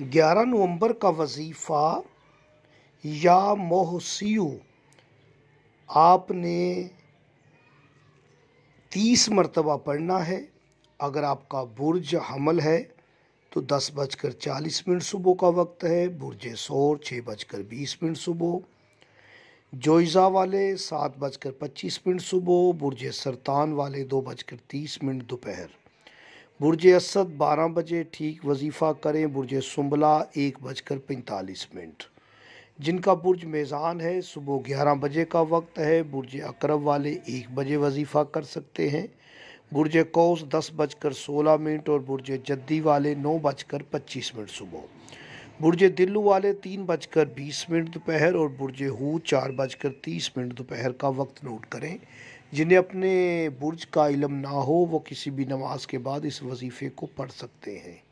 ग्यारह नवंबर का वजीफ़ा या मोहसी आपने तीस मरतबा पढ़ना है अगर आपका बुर्ज हमल है तो दस बजकर चालीस मिनट सुबह का वक्त है बुरज शोर छः बजकर बीस मिनट सुबह जोइज़ा वाले सात बजकर पच्चीस मिनट सुबह बुरज सरतान वाले दो बजकर तीस मिनट दोपहर बुरज असद बारह बजे ठीक वजीफ़ा करें बुरज सुम्बला एक बजकर पैंतालीस मिनट जिनका बुरज मेज़ान है सुबह ग्यारह बजे का वक्त है बुरज अकरब वाले एक बजे वजीफ़ा कर सकते हैं बुरज कौस दस बजकर सोलह मिनट और बुरज जद्दी वाले नौ बजकर पच्चीस मिनट सुबह बुरज दिल्लू वाले तीन बजकर बीस मिनट दोपहर और बुरज हु चार बजकर तीस मिनट दोपहर का वक्त नोट करें जिन्हें अपने बुर्ज का इलम ना हो वो किसी भी नमाज के बाद इस वजीफ़े को पढ़ सकते हैं